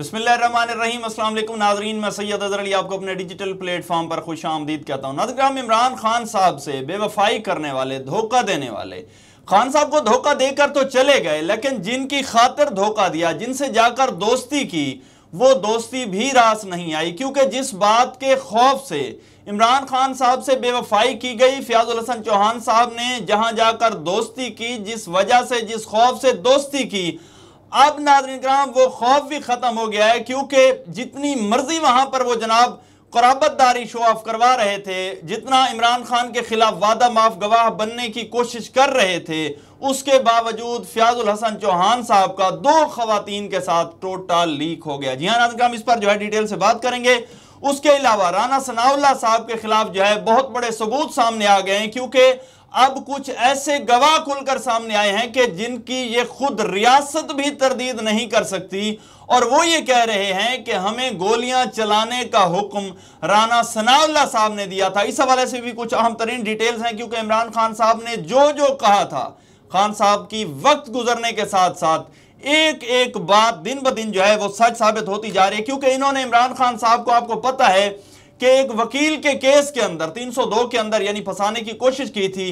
बसमीम असल नाजरीन मैं सैयद अजहर अली आपको अपने डिजिटल प्लेटफॉर्म पर खुश आमदीद कहता हूँ नाजग्राम इमरान खान साहब से बेवफाई करने वाले धोखा देने वाले खान साहब को धोखा देकर तो चले गए लेकिन जिनकी खातिर धोखा दिया जिनसे जाकर दोस्ती की वो दोस्ती भी रास नहीं आई क्योंकि जिस बात के खौफ से इमरान खान साहब से बेवफाई की गई फयाजुल हसन चौहान साहब ने जहाँ जाकर दोस्ती की जिस वजह से जिस खौफ से दोस्ती की अब नाजरन कराम वो खौफ भी ख़त्म हो गया है क्योंकि जितनी मर्जी वहां पर वो जनाब कराबतदारी शो ऑफ करवा रहे थे जितना इमरान खान के खिलाफ वादा माफ गवाह बनने की कोशिश कर रहे थे उसके बावजूद फयाजुल हसन चौहान साहब का दो खातन के साथ टोटल लीक हो गया जी हाँ नाजन कराम इस पर जो है डिटेल से बात करेंगे उसके अलावा राना सनाउल्ला साहब के खिलाफ जो है बहुत बड़े सबूत सामने आ गए हैं क्योंकि अब कुछ ऐसे गवाह खुलकर सामने आए हैं कि जिनकी ये खुद रियासत भी तरदीद नहीं कर सकती और वो ये कह रहे हैं कि हमें गोलियां चलाने का हुक्म राना सनाउल्ला साहब ने दिया था इस हवाले से भी कुछ अहम तरीन डिटेल्स हैं क्योंकि इमरान खान साहब ने जो जो कहा था खान साहब की वक्त गुजरने के साथ साथ एक एक बात दिन ब दिन जो है वो सच साबित होती जा रही है क्योंकि इन्होंने इमरान खान साहब को आपको पता है कि एक वकील के केस के अंदर 302 के अंदर यानी फंसाने की कोशिश की थी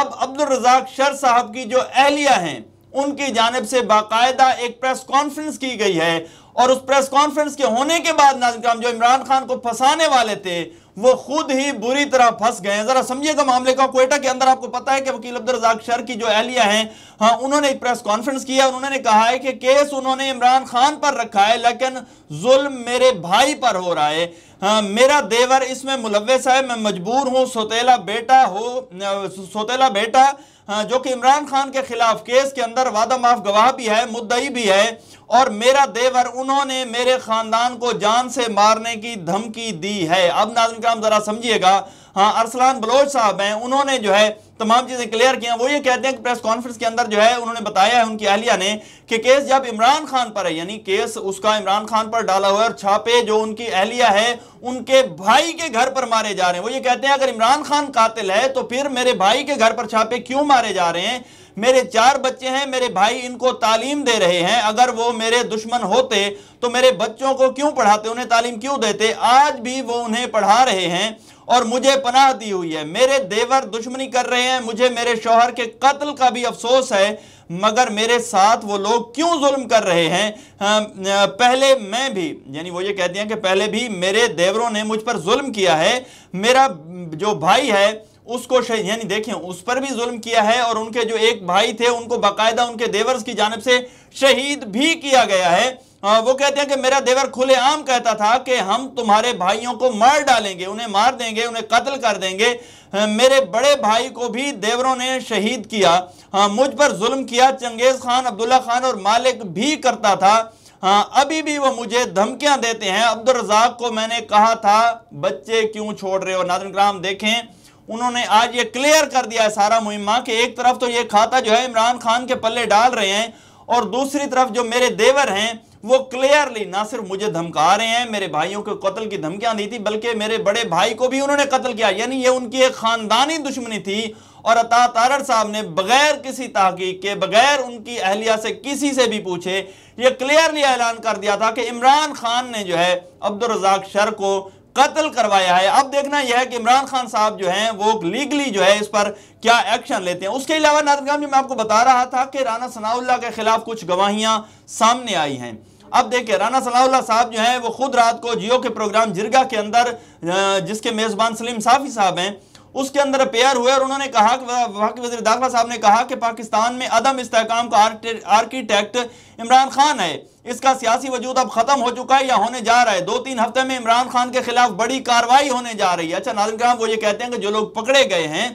अब अब्दुल रजाक शर साहब की जो अहलिया हैं उनकी जानब से बाकायदा एक प्रेस कॉन्फ्रेंस की गई है और उस प्रेस कॉन्फ्रेंस के होने के बाद नाजिम जो इमरान खान को फंसाने वाले थे वो खुद ही बुरी तरह फंस गए हैं जरा समझिएगा मामले का कोयटा के अंदर आपको पता है कि वकील अब्दुल रजाक शर की जो एहलिया हैं हाँ उन्होंने एक प्रेस कॉन्फ्रेंस किया और उन्होंने कहा है कि केस उन्होंने इमरान खान पर रखा है लेकिन जुल्म मेरे भाई पर हो रहा है हाँ, मेरा देवर इसमें मुलवस है मैं मजबूर हूँ सोतेला बेटा हो सोतेला बेटा हाँ, जो कि इमरान खान के खिलाफ केस के अंदर वादा माफ गवाह भी है मुद्दई भी है और मेरा देवर उन्होंने मेरे खानदान को जान से मारने की धमकी दी है अब नाजन काम जरा समझिएगा हाँ अरसलान बलोच साहब हैं उन्होंने जो है तमाम चीज़ें क्लियर किया वो ये कहते हैं कि प्रेस कॉन्फ्रेंस के अंदर जो है उन्होंने बताया है उनकी अहलिया ने कि केस जब इमरान खान पर है यानी केस उसका इमरान खान पर डाला हुआ है और छापे जो उनकी अहलिया है उनके भाई के घर पर मारे जा रहे हैं वो ये कहते हैं अगर इमरान खान कातिल है तो फिर मेरे भाई के घर पर छापे क्यों मारे जा रहे हैं मेरे चार बच्चे हैं मेरे भाई इनको तालीम दे रहे हैं अगर वो मेरे दुश्मन होते तो मेरे बच्चों को क्यों पढ़ाते उन्हें तालीम क्यों देते आज भी वो उन्हें पढ़ा रहे हैं और मुझे पनाह दी हुई है मेरे देवर दुश्मनी कर रहे हैं मुझे मेरे शोहर के कत्ल का भी अफसोस है मगर मेरे साथ वो लोग क्यों जुल्म कर रहे हैं पहले मैं भी यानी वो ये कहते हैं कि पहले भी मेरे देवरों ने मुझ पर जुल्म किया है मेरा जो भाई है उसको यानी देखें उस पर भी जुल्म किया है और उनके जो एक भाई थे उनको बाकायदा उनके देवर्स की जानब से शहीद भी किया गया है हाँ, वो कहते हैं कि मेरा देवर खुलेआम कहता था कि हम तुम्हारे भाइयों को मार डालेंगे उन्हें मार देंगे उन्हें कत्ल कर देंगे हाँ, मेरे बड़े भाई को भी देवरों ने शहीद किया हाँ, मुझ पर जुल्म किया चंगेज़ खान अब्दुल्ला खान और मालिक भी करता था हाँ अभी भी वो मुझे धमकियां देते हैं अब्दुल रजाक को मैंने कहा था बच्चे क्यों छोड़ रहे हो नादन ग्राम देखें उन्होंने आज ये क्लियर कर दिया है सारा मुहिमा कि एक तरफ तो ये खाता जो है इमरान खान के पल्ले डाल रहे हैं और दूसरी तरफ जो मेरे देवर हैं वो क्लियरली ना सिर्फ मुझे धमका रहे हैं मेरे भाइयों को कत्ल की धमकियां दी थी बल्कि मेरे बड़े भाई को भी उन्होंने कत्ल किया यानी ये उनकी एक खानदानी दुश्मनी थी और अता तारड़ साहब ने बगैर किसी तहकीक के बगैर उनकी अहलिया से किसी से भी पूछे ये क्लियरली ऐलान कर दिया था कि इमरान खान ने जो है अब्दुलरजाक शर को कत्ल करवाया है अब देखना यह है कि इमरान खान साहब जो हैं वो लीगली जो है इस पर क्या एक्शन लेते हैं उसके अलावा नादरगाम जी मैं आपको बता रहा था कि राना सनाउल्ला के खिलाफ कुछ गवाहियां सामने आई हैं अब देखिए राना सलाउल्ला साहब जो हैं वो खुद रात को जियो के प्रोग्राम जिरगा के अंदर जिसके मेज़बान सलीम साफ़ी साहब हैं उसके अंदर पेयर हुए और उन्होंने कहा कि वहाँ के वजी दाखिला साहब ने कहा कि पाकिस्तान में अदम इसकाम का आर्किटेक्ट इमरान खान है इसका सियासी वजूद अब ख़त्म हो चुका है या होने जा रहा है दो तीन हफ्ते में इमरान खान के खिलाफ बड़ी कार्रवाई होने जा रही है अच्छा नाजिम कराम वो ये कहते हैं कि जो लोग पकड़े गए हैं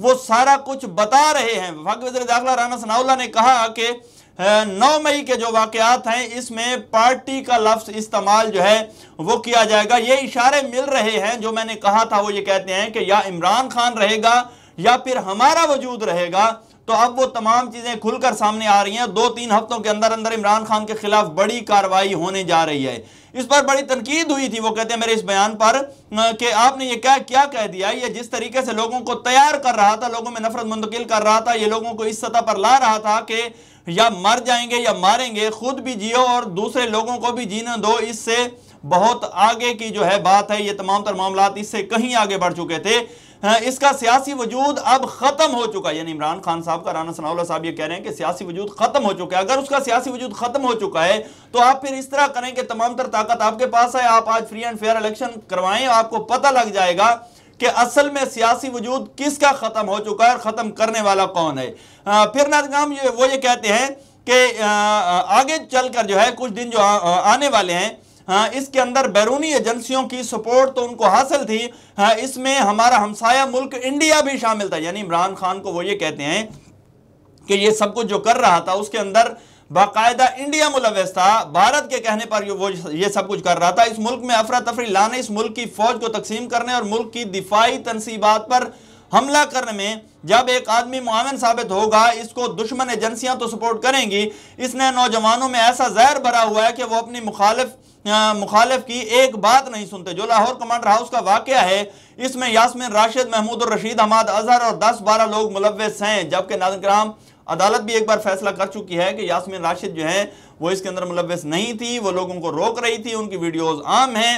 वो सारा कुछ बता रहे हैं वफाक वजी दाखिला राना सनाउल्ला ने कहा कि नौ मई के जो वाकत हैं इसमें पार्टी का लफ्ज़ इस्तेमाल जो है वो किया जाएगा ये इशारे मिल रहे हैं जो मैंने कहा था वो ये कहते हैं कि या इमरान खान रहेगा या फिर हमारा वजूद रहेगा तो अब वो तमाम चीज़ें खुलकर सामने आ रही हैं दो तीन हफ्तों के अंदर अंदर इमरान खान के खिलाफ बड़ी कार्रवाई होने जा रही है इस पर बड़ी तनकीद हुई थी वो कहते हैं मेरे इस बयान पर कि आपने ये क्या क्या कह दिया ये जिस तरीके से लोगों को तैयार कर रहा था लोगों में नफरत मुंतकिल कर रहा था ये लोगों को इस सतह पर ला रहा था कि या मर जाएंगे या मारेंगे खुद भी जियो और दूसरे लोगों को भी जीना दो इससे बहुत आगे की जो है बात है ये तमाम तर मामला इससे कहीं आगे बढ़ चुके थे हाँ, इसका सियासी वजूद अब खत्म हो चुका है यानी इमरान खान साहब का राना सनाउल्ला साहब ये कह रहे हैं कि सियासी वजूद खत्म हो चुका है अगर उसका सियासी वजूद खत्म हो चुका है तो आप फिर इस तरह करें कि तमाम तर ताकत आपके पास है आप आज फ्री एंड फेयर इलेक्शन करवाएं आपको पता लग जाएगा कि असल में सियासी वजूद किसका ख़त्म हो चुका है और ख़त्म करने वाला कौन है आ, फिर नाजगाम ये वो ये कहते हैं कि आगे चलकर जो है कुछ दिन जो आ, आ, आने वाले हैं हाँ इसके अंदर बैरूनी एजेंसियों की सपोर्ट तो उनको हासिल थी हाँ इसमें हमारा हमसाया मुल्क इंडिया भी शामिल था यानी इमरान खान को वो ये कहते हैं कि ये सब कुछ जो कर रहा था उसके अंदर बाकायदा इंडिया मुलवस था भारत के कहने पर वो ये सब कुछ कर रहा था इस मुल्क में अफरा तफरी लाने इस मुल्क की फौज को तकसीम करने और मुल्क की दिफाई तनसीबात पर हमला करने में जब एक आदमी मुआवन साबित होगा इसको दुश्मन एजेंसियां तो सपोर्ट करेंगी इसने नौजवानों में ऐसा जहर भरा हुआ है कि वो अपनी मुखालिफ मुखालिफ की एक बात नहीं सुनते जो लाहौर कमांडर हाउस का वाक्य है इसमें यासमिन राशिद महमूद और रशीद हमाद अजहर और दस बारह लोग मुलवस हैं जबकि नाजन कराम अदालत भी एक बार फैसला कर चुकी है कि यासमिन राशिद जो है वो इसके अंदर मुलविस नहीं थी वो लोगों को रोक रही थी उनकी वीडियोज़ आम हैं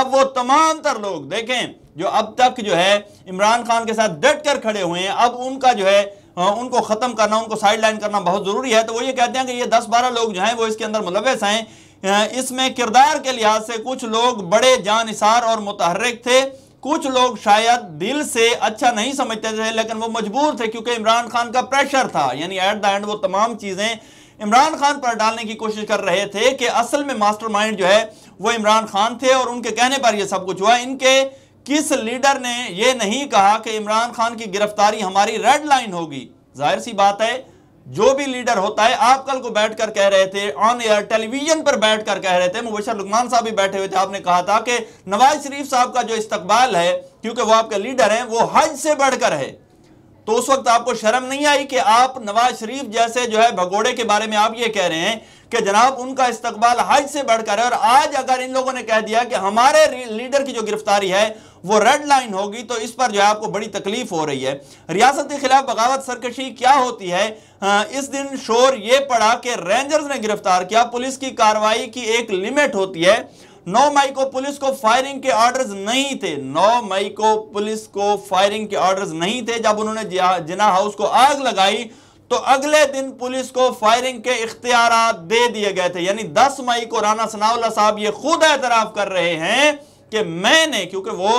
अब वो तमाम तर लोग देखें जो अब तक जो है इमरान खान के साथ डट कर खड़े हुए हैं अब उनका जो है उनको ख़त्म करना उनको साइड लाइन करना बहुत ज़रूरी है तो वो ये कहते हैं कि ये दस बारह लोग जो हैं वो इसके अंदर मुलविस हैं इसमें किरदार के लिहाज से कुछ लोग बड़े जानसार और मुतहरक थे कुछ लोग शायद दिल से अच्छा नहीं समझते थे लेकिन वो मजबूर थे क्योंकि इमरान खान का प्रेशर था यानी एट द एंड वो तमाम चीज़ें इमरान खान पर डालने की कोशिश कर रहे थे कि असल में मास्टरमाइंड जो है वो इमरान खान थे और उनके कहने पर यह सब कुछ हुआ इनके किस लीडर ने यह नहीं कहा कि इमरान खान की गिरफ्तारी हमारी रेड लाइन होगी जाहिर सी बात है जो भी लीडर होता है आप कल को बैठकर कह रहे थे ऑन एयर टेलीविजन पर बैठकर कह रहे थे मुबशर लुकमान साहब भी बैठे हुए थे आपने कहा था कि नवाज शरीफ साहब का जो इस्तकबाल है क्योंकि वो आपके लीडर हैं वो हज से बढ़कर है तो उस वक्त आपको शर्म नहीं आई कि आप नवाज शरीफ जैसे जो है भगोड़े के बारे में आप ये कह रहे हैं कि जनाब उनका इस्तकबाल हज से बढ़कर है और आज अगर इन लोगों ने कह दिया कि हमारे लीडर की जो गिरफ्तारी है वो रेड लाइन होगी तो इस पर जो है आपको बड़ी तकलीफ हो रही है रियासत के खिलाफ बगावत सरकशी क्या होती है हाँ, इस दिन शोर ये पड़ा कि रेंजर्स ने गिरफ्तार किया पुलिस की कार्रवाई की एक लिमिट होती है 9 मई को पुलिस को फायरिंग के ऑर्डर्स नहीं थे 9 मई को पुलिस को फायरिंग के ऑर्डर्स नहीं थे जब उन्होंने जिना हाउस को आग लगाई तो अगले दिन पुलिस को फायरिंग के इख्तियार दे दिए गए थे यानी 10 मई को राना सनाउल्ला साहब ये खुद एतराफ कर रहे हैं कि मैंने क्योंकि वो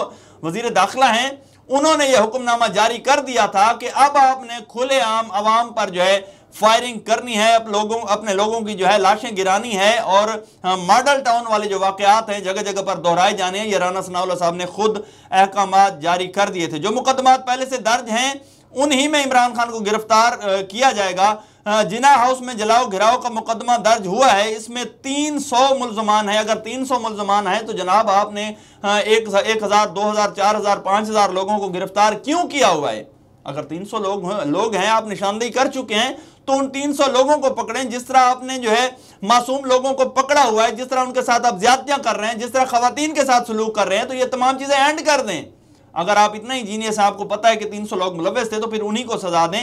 वजीर दाखिला हैं उन्होंने यह हुक्मनामा जारी कर दिया था कि अब आपने खुलेआम आवाम पर जो है फायरिंग करनी है अब लोगों अपने लोगों की जो है लाशें गिरानी है और हाँ, मॉडल टाउन वाले जो वाकयात हैं जगह जगह पर दोहराए जाने हैं ये राना सनाउल्ला साहब ने खुद अहकाम जारी कर दिए थे जो मुकदमात पहले से दर्ज हैं उन्हीं में इमरान खान को गिरफ्तार किया जाएगा जिना हाउस में जलाओ घिराव का मुकदमा दर्ज हुआ है इसमें 300 मुलजमान है अगर 300 मुलजमान है तो जनाब आपने एक, एक हज़ार दो हज़ार चार हज़ार पांच हज़ार लोगों को गिरफ्तार क्यों किया हुआ है अगर 300 लोग लोग हैं आप निशानदेही कर चुके हैं तो उन 300 लोगों को पकड़ें जिस तरह आपने जो है मासूम लोगों को पकड़ा हुआ है जिस तरह उनके साथ आप ज्यादतियां कर रहे हैं जिस तरह खातन के साथ सलूक कर रहे हैं तो ये तमाम चीज़ें एंड कर दें अगर आप इतना ही जीनियस आपको पता है कि 300 लोग मुलवस थे तो फिर उन्हीं को सजा दें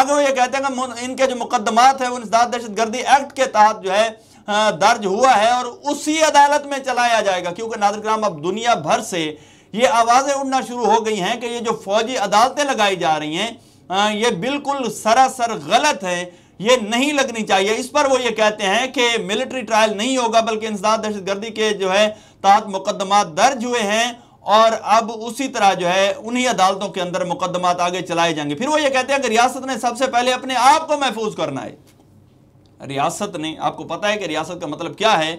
अगर वो ये कहते हैं कि इनके जो मुकदमात है वो दहशत गर्दी एक्ट के तहत जो है दर्ज हुआ है और उसी अदालत में चलाया जाएगा क्योंकि नादर कराम अब दुनिया भर से ये आवाज़ें उड़ना शुरू हो गई हैं कि ये जो फौजी अदालतें लगाई जा रही हैं ये बिल्कुल सरासर गलत है ये नहीं लगनी चाहिए इस पर वो ये कहते हैं कि मिलिट्री ट्रायल नहीं होगा बल्कि इंसदाद दहशतगर्दी के जो है तहत मुकदमा दर्ज हुए हैं और अब उसी तरह जो है उन्हीं अदालतों के अंदर मुकदमात आगे चलाए जाएंगे फिर वो ये कहते हैं कि रियासत ने सबसे पहले अपने आप को महफूज करना है रियासत ने आपको पता है कि रियासत का मतलब क्या है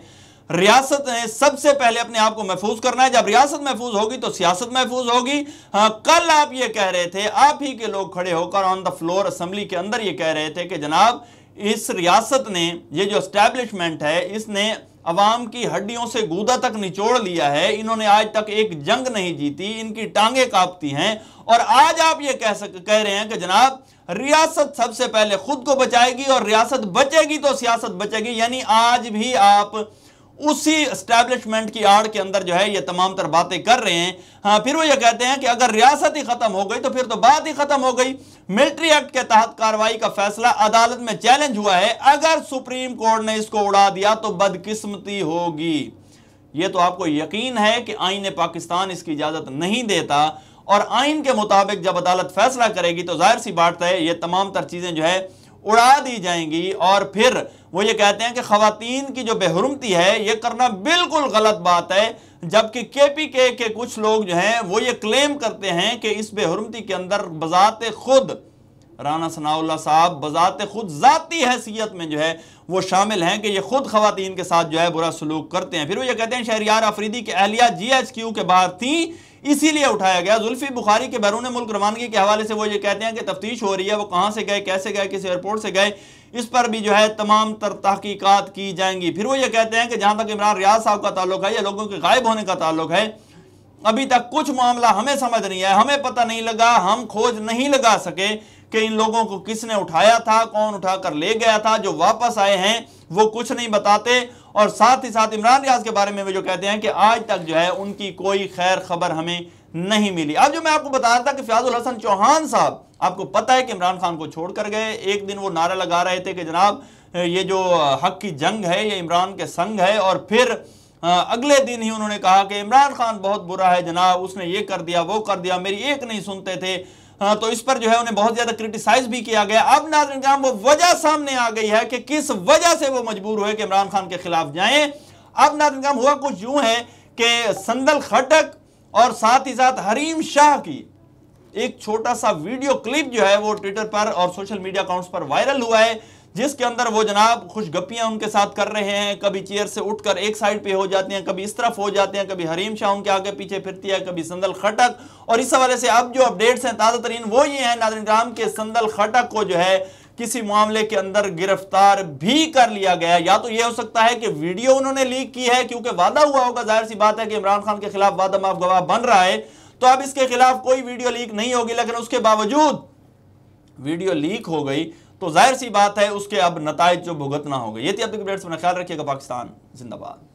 रियासत ने सबसे पहले अपने आप को महफूज करना है जब रियासत महफूज होगी तो सियासत महफूज होगी हाँ, कल आप ये कह रहे थे आप ही के लोग खड़े होकर ऑन द फ्लोर असेंबली के अंदर ये कह रहे थे कि जनाब इस रियासत ने ये जो स्टैब्लिशमेंट है इसने अवाम की हड्डियों से गूदा तक निचोड़ लिया है इन्होंने आज तक एक जंग नहीं जीती इनकी टांगे कांपती हैं और आज आप ये कह सक कह रहे हैं कि जनाब रियासत सबसे पहले खुद को बचाएगी और रियासत बचेगी तो सियासत बचेगी यानी आज भी आप उसी इस्टेब्लिशमेंट की आड़ के अंदर जो है ये तमाम तर बातें कर रहे हैं हाँ फिर वो ये कहते हैं कि अगर रियासत ही खत्म हो गई तो फिर तो बात ही खत्म हो गई मिलिट्री एक्ट के तहत कार्रवाई का फैसला अदालत में चैलेंज हुआ है अगर सुप्रीम कोर्ट ने इसको उड़ा दिया तो बदकिस्मती होगी ये तो आपको यकीन है कि आईन पाकिस्तान इसकी इजाजत नहीं देता और आइन के मुताबिक जब अदालत फैसला करेगी तो जाहिर सी बात है ये तमाम तर चीज़ें जो है उड़ा दी जाएंगी और फिर वो ये कहते हैं कि खातन की जो बेहरमती है ये करना बिल्कुल गलत बात है जबकि के पी के, के कुछ लोग जो हैं वो ये क्लेम करते हैं कि इस बेहरमती के अंदर बजात खुद राना सनाउल्ला साहब बजात खुद ज़ाती हैसियत में जो है वो शामिल हैं कि ये ख़ुद ख़वान के साथ जो है बुरा सलूक करते हैं फिर वो ये कहते हैं यार आफरीदी के अहलिया जी एच क्यू के बाहर थी इसीलिए उठाया गया जुल्फी बुखारी के बैरून मुल्क रवानगी के हवाले से वो ये कहते हैं कि तफ्तीश हो रही है वो कहाँ से गए कैसे गए किस एयरपोर्ट से गए इस पर भी जो है तमाम तर तहकीकत की जाएंगी फिर वो ये कहते हैं कि जहाँ तक इमरान रियाज साहब का ताल्लुक है या लोगों के गायब होने का ताल्लुक है अभी तक कुछ मामला हमें समझ नहीं आया हमें पता नहीं लगा हम खोज नहीं लगा सके कि इन लोगों को किसने उठाया था कौन उठाकर ले गया था जो वापस आए हैं वो कुछ नहीं बताते और साथ ही साथ इमरान रियाज के बारे में भी जो कहते हैं कि आज तक जो है उनकी कोई खैर खबर हमें नहीं मिली अब जो मैं आपको बता रहा था कि फयाजुल हसन चौहान साहब आपको पता है कि इमरान खान को छोड़कर गए एक दिन वो नारा लगा रहे थे कि जनाब ये जो हक की जंग है ये इमरान के संग है और फिर अगले दिन ही उन्होंने कहा कि इमरान खान बहुत बुरा है जनाब उसने ये कर दिया वो कर दिया मेरी एक नहीं सुनते थे हाँ तो इस पर जो है उन्हें बहुत ज्यादा क्रिटिसाइज भी किया गया अब नाजरन काम वो वजह सामने आ गई है कि किस वजह से वो मजबूर हुए कि इमरान खान के खिलाफ जाएं अब नाजन काम हुआ कुछ यूं है कि संदल खटक और साथ ही साथ हरीम शाह की एक छोटा सा वीडियो क्लिप जो है वो ट्विटर पर और सोशल मीडिया अकाउंट्स पर वायरल हुआ है जिसके अंदर वो जनाब खुशगपियां उनके साथ कर रहे हैं कभी चेयर से उठकर एक साइड पे हो जाते हैं कभी इस तरफ हो जाते हैं कभी हरीम शाह उनके आगे पीछे फिरती है कभी संदल खटक और इस हवाले से अब जो अपडेट्स हैं ताज़ा तरीन वो ये है नादन ग्राम के संदल खटक को जो है किसी मामले के अंदर गिरफ्तार भी कर लिया गया या तो यह हो सकता है कि वीडियो उन्होंने लीक की है क्योंकि वादा हुआ होगा जाहिर सी बात है कि इमरान खान के खिलाफ वादा माफ गवाह बन रहा है तो अब इसके खिलाफ कोई वीडियो लीक नहीं होगी लेकिन उसके बावजूद वीडियो लीक हो गई तो जाहिर सी बात है उसके अब नतज जो भुगतना होगा ये थी अब तक अपडेट्स ख्याल रखिएगा पाकिस्तान जिंदाबाद